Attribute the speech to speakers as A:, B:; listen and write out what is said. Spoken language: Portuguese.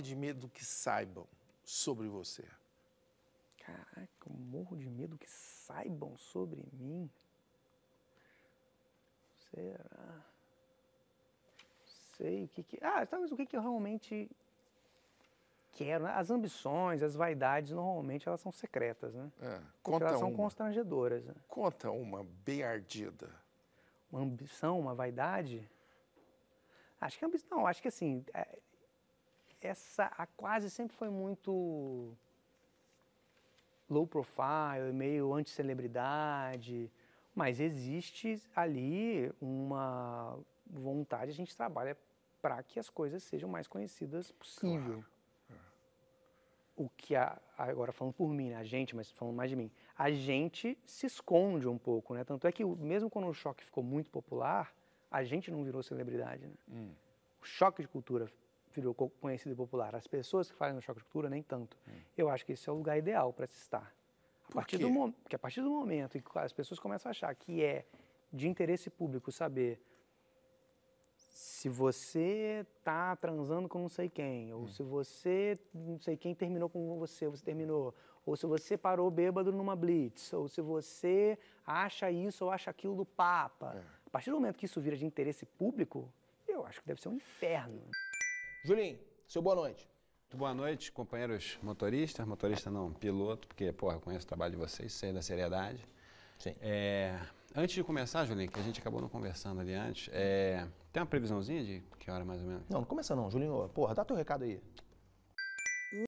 A: de medo que saibam sobre você? Caraca, eu morro de medo que saibam sobre mim. Será? Sei o que, que Ah, talvez o que, que eu realmente quero. Né? As ambições, as vaidades, normalmente elas são secretas, né? É, Porque elas são constrangedoras. Né? Conta uma bem ardida. Uma ambição, uma vaidade? Acho que é ambição. acho que assim. É, essa a quase sempre foi muito low profile, meio anti-celebridade, mas existe ali uma vontade, a gente trabalha para que as coisas sejam mais conhecidas possível. Claro. O que a, agora falando por mim, né, a gente, mas falando mais de mim, a gente se esconde um pouco, né? Tanto é que mesmo quando o choque ficou muito popular, a gente não virou celebridade, né? Hum. O choque de cultura virou conhecido e popular. As pessoas que fazem cultura, nem tanto. Hum. Eu acho que esse é o lugar ideal para se estar. A
B: Por partir quê? Do
A: porque a partir do momento em que as pessoas começam a achar que é de interesse público saber se você está transando com não sei quem, ou hum. se você não sei quem terminou com você, você terminou, ou se você parou bêbado numa blitz, ou se você acha isso ou acha aquilo do Papa. É. A partir do momento que isso vira de interesse público, eu acho que deve ser um inferno.
B: Julinho, seu boa noite. Boa noite, companheiros motoristas, motorista não, piloto, porque, porra, conheço o trabalho de vocês, sei da seriedade. Sim. É, antes de começar, Julinho, que a gente acabou não conversando ali antes, é, tem uma previsãozinha de que hora mais ou menos? Não, não começa não, Julinho. Porra, dá teu recado aí.